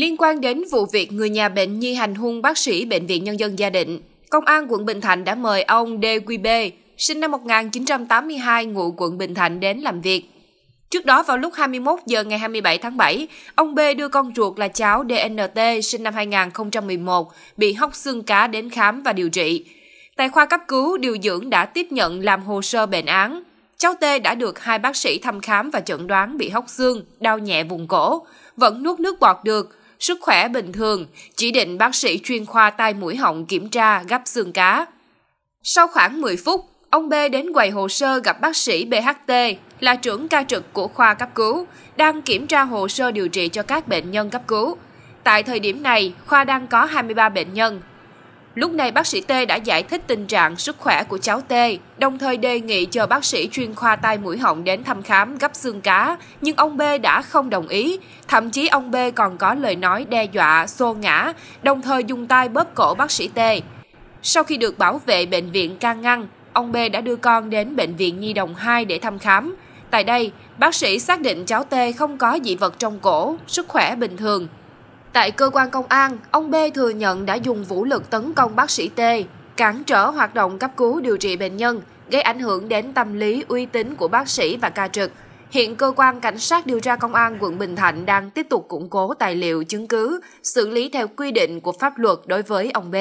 Liên quan đến vụ việc người nhà bệnh nhi hành hung bác sĩ Bệnh viện Nhân dân Gia Định, Công an quận Bình Thạnh đã mời ông DQB, sinh năm 1982, ngụ quận Bình Thạnh đến làm việc. Trước đó vào lúc 21 giờ ngày 27 tháng 7, ông B đưa con ruột là cháu DNT sinh năm 2011 bị hóc xương cá đến khám và điều trị. Tại khoa cấp cứu, điều dưỡng đã tiếp nhận làm hồ sơ bệnh án. Cháu T đã được hai bác sĩ thăm khám và chẩn đoán bị hóc xương, đau nhẹ vùng cổ, vẫn nuốt nước bọt được, sức khỏe bình thường, chỉ định bác sĩ chuyên khoa tai mũi họng kiểm tra gấp xương cá. Sau khoảng 10 phút, ông B đến quầy hồ sơ gặp bác sĩ BHT là trưởng ca trực của khoa cấp cứu, đang kiểm tra hồ sơ điều trị cho các bệnh nhân cấp cứu. Tại thời điểm này, khoa đang có 23 bệnh nhân, Lúc này bác sĩ T đã giải thích tình trạng sức khỏe của cháu T, đồng thời đề nghị chờ bác sĩ chuyên khoa tai mũi họng đến thăm khám gấp xương cá, nhưng ông B đã không đồng ý. Thậm chí ông B còn có lời nói đe dọa, xô ngã, đồng thời dùng tay bóp cổ bác sĩ T. Sau khi được bảo vệ bệnh viện can ngăn, ông B đã đưa con đến bệnh viện Nhi đồng 2 để thăm khám. Tại đây, bác sĩ xác định cháu T không có dị vật trong cổ, sức khỏe bình thường, Tại cơ quan công an, ông B thừa nhận đã dùng vũ lực tấn công bác sĩ T, cản trở hoạt động cấp cứu điều trị bệnh nhân, gây ảnh hưởng đến tâm lý uy tín của bác sĩ và ca trực. Hiện cơ quan cảnh sát điều tra công an quận Bình Thạnh đang tiếp tục củng cố tài liệu chứng cứ, xử lý theo quy định của pháp luật đối với ông B.